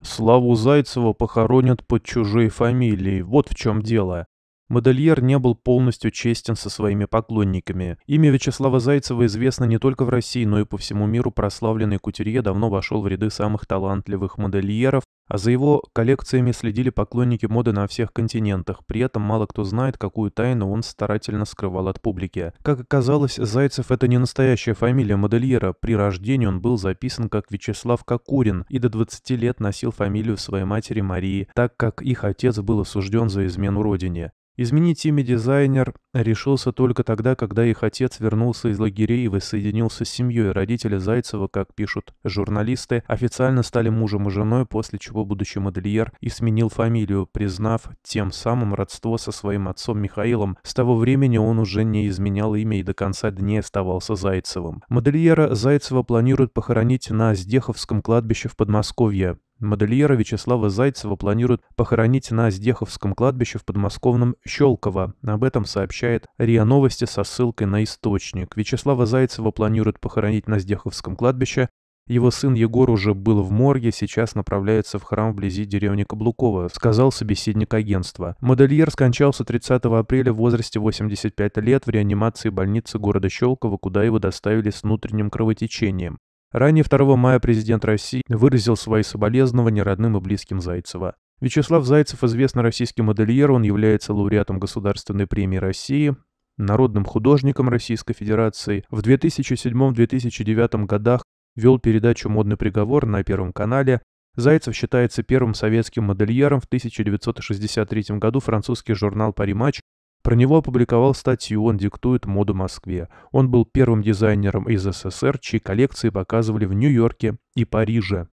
Славу Зайцева похоронят под чужой фамилией, вот в чем дело. Модельер не был полностью честен со своими поклонниками. Имя Вячеслава Зайцева известно не только в России, но и по всему миру прославленный кутюрье давно вошел в ряды самых талантливых модельеров, а за его коллекциями следили поклонники моды на всех континентах. При этом мало кто знает, какую тайну он старательно скрывал от публики. Как оказалось, Зайцев – это не настоящая фамилия модельера. При рождении он был записан как Вячеслав Кокурин и до 20 лет носил фамилию своей матери Марии, так как их отец был осужден за измену родине. Изменить имя дизайнер решился только тогда, когда их отец вернулся из лагерей и воссоединился с семьей. Родители Зайцева, как пишут журналисты, официально стали мужем и женой, после чего будущий модельер и сменил фамилию, признав тем самым родство со своим отцом Михаилом. С того времени он уже не изменял имя и до конца дней оставался Зайцевым. Модельера Зайцева планируют похоронить на Сдеховском кладбище в Подмосковье. Модельера Вячеслава Зайцева планируют похоронить на Здеховском кладбище в подмосковном Щелково. Об этом сообщает РИА Новости со ссылкой на источник. Вячеслава Зайцева планируют похоронить на Здеховском кладбище. Его сын Егор уже был в морге, сейчас направляется в храм вблизи деревни Каблукова, сказал собеседник агентства. Модельер скончался 30 апреля в возрасте 85 лет в реанимации больницы города Щелково, куда его доставили с внутренним кровотечением. Ранее 2 мая президент России выразил свои соболезнования родным и близким Зайцева. Вячеслав Зайцев известный российский модельер, он является лауреатом Государственной премии России, народным художником Российской Федерации. В 2007-2009 годах вел передачу «Модный приговор» на Первом канале. Зайцев считается первым советским модельером. В 1963 году французский журнал «Паримач» Про него опубликовал статью «Он диктует моду Москве». Он был первым дизайнером из СССР, чьи коллекции показывали в Нью-Йорке и Париже.